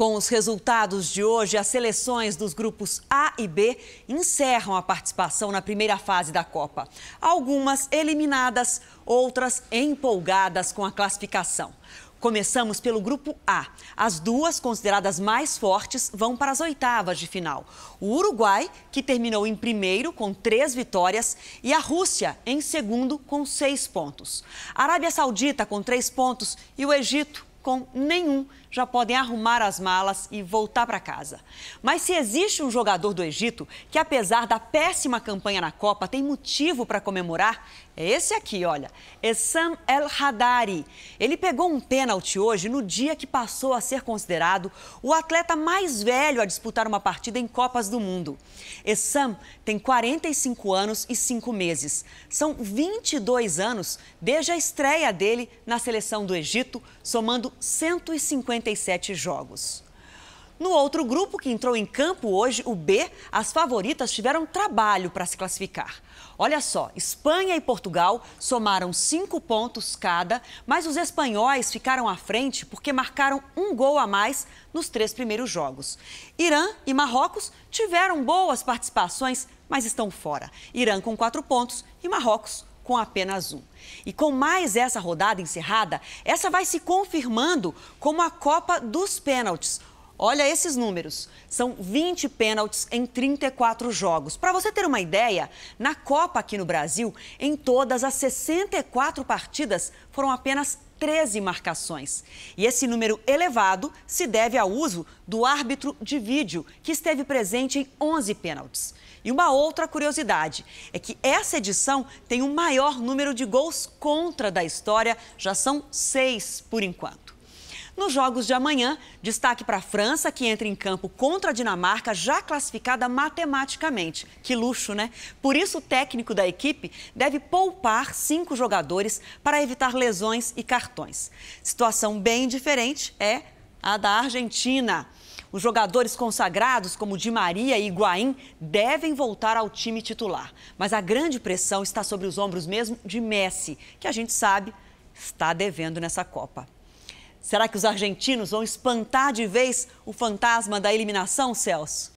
Com os resultados de hoje, as seleções dos grupos A e B encerram a participação na primeira fase da Copa. Algumas eliminadas, outras empolgadas com a classificação. Começamos pelo grupo A. As duas consideradas mais fortes vão para as oitavas de final. O Uruguai, que terminou em primeiro com três vitórias, e a Rússia em segundo com seis pontos. A Arábia Saudita com três pontos e o Egito com nenhum já podem arrumar as malas e voltar para casa. Mas se existe um jogador do Egito que, apesar da péssima campanha na Copa, tem motivo para comemorar, é esse aqui, olha, Essam El Hadari. Ele pegou um pênalti hoje no dia que passou a ser considerado o atleta mais velho a disputar uma partida em Copas do Mundo. Essam tem 45 anos e 5 meses. São 22 anos desde a estreia dele na seleção do Egito, somando 150 57 jogos. No outro grupo que entrou em campo hoje, o B, as favoritas tiveram trabalho para se classificar. Olha só, Espanha e Portugal somaram cinco pontos cada, mas os espanhóis ficaram à frente porque marcaram um gol a mais nos três primeiros jogos. Irã e Marrocos tiveram boas participações, mas estão fora. Irã com quatro pontos e Marrocos com apenas um. E com mais essa rodada encerrada, essa vai se confirmando como a Copa dos Pênaltis. Olha esses números. São 20 pênaltis em 34 jogos. Para você ter uma ideia, na Copa aqui no Brasil, em todas as 64 partidas, foram apenas 13 marcações. E esse número elevado se deve ao uso do árbitro de vídeo, que esteve presente em 11 pênaltis. E uma outra curiosidade é que essa edição tem o maior número de gols contra da história, já são seis por enquanto. Nos jogos de amanhã, destaque para a França, que entra em campo contra a Dinamarca, já classificada matematicamente. Que luxo, né? Por isso, o técnico da equipe deve poupar cinco jogadores para evitar lesões e cartões. Situação bem diferente é a da Argentina. Os jogadores consagrados como Di Maria e Higuaín devem voltar ao time titular. Mas a grande pressão está sobre os ombros mesmo de Messi, que a gente sabe está devendo nessa Copa. Será que os argentinos vão espantar de vez o fantasma da eliminação, Celso?